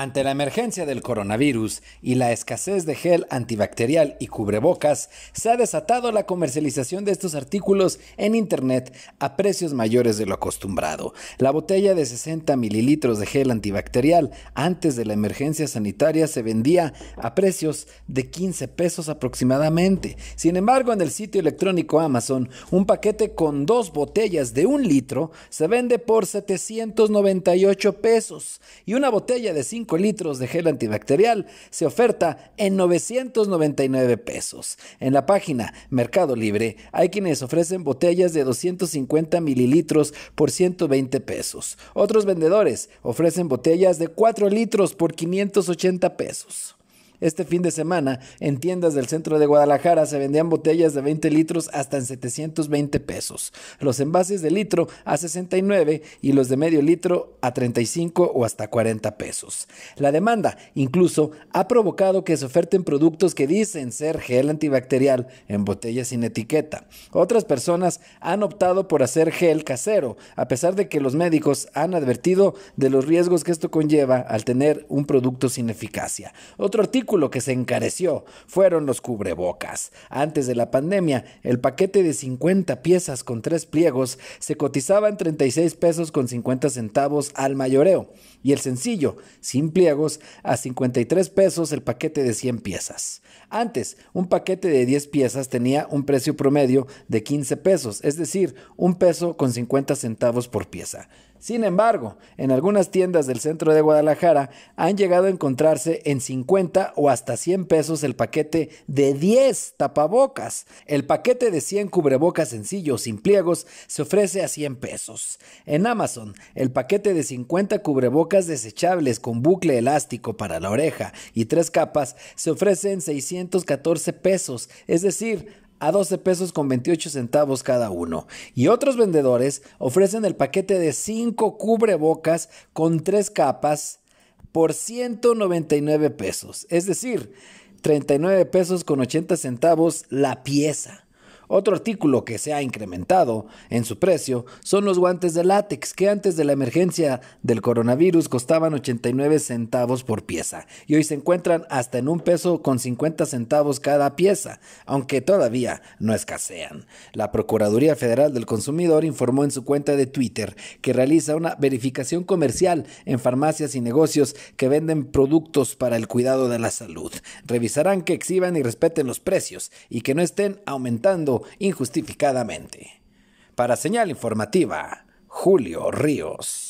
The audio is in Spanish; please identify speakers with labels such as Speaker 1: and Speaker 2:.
Speaker 1: Ante la emergencia del coronavirus y la escasez de gel antibacterial y cubrebocas, se ha desatado la comercialización de estos artículos en Internet a precios mayores de lo acostumbrado. La botella de 60 mililitros de gel antibacterial antes de la emergencia sanitaria se vendía a precios de 15 pesos aproximadamente. Sin embargo, en el sitio electrónico Amazon, un paquete con dos botellas de un litro se vende por 798 pesos y una botella de 5 litros de gel antibacterial se oferta en 999 pesos. En la página Mercado Libre hay quienes ofrecen botellas de 250 mililitros por 120 pesos. Otros vendedores ofrecen botellas de 4 litros por 580 pesos. Este fin de semana, en tiendas del centro de Guadalajara se vendían botellas de 20 litros hasta en 720 pesos. Los envases de litro a 69 y los de medio litro a 35 o hasta 40 pesos. La demanda incluso ha provocado que se oferten productos que dicen ser gel antibacterial en botellas sin etiqueta. Otras personas han optado por hacer gel casero, a pesar de que los médicos han advertido de los riesgos que esto conlleva al tener un producto sin eficacia. Otro artículo que se encareció fueron los cubrebocas. Antes de la pandemia, el paquete de 50 piezas con tres pliegos se cotizaba en 36 pesos con 50 centavos al mayoreo y el sencillo, sin pliegos, a 53 pesos el paquete de 100 piezas. Antes, un paquete de 10 piezas tenía un precio promedio de 15 pesos, es decir, un peso con 50 centavos por pieza. Sin embargo, en algunas tiendas del centro de Guadalajara han llegado a encontrarse en 50 o hasta 100 pesos el paquete de 10 tapabocas. El paquete de 100 cubrebocas sencillos sin pliegos se ofrece a 100 pesos. En Amazon, el paquete de 50 cubrebocas desechables con bucle elástico para la oreja y tres capas se ofrece en 614 pesos, es decir, a 12 pesos con 28 centavos cada uno. Y otros vendedores ofrecen el paquete de 5 cubrebocas con 3 capas por 199 pesos, es decir, 39 pesos con 80 centavos la pieza. Otro artículo que se ha incrementado en su precio son los guantes de látex que antes de la emergencia del coronavirus costaban 89 centavos por pieza y hoy se encuentran hasta en un peso con 50 centavos cada pieza, aunque todavía no escasean. La Procuraduría Federal del Consumidor informó en su cuenta de Twitter que realiza una verificación comercial en farmacias y negocios que venden productos para el cuidado de la salud. Revisarán que exhiban y respeten los precios y que no estén aumentando injustificadamente. Para señal informativa, Julio Ríos.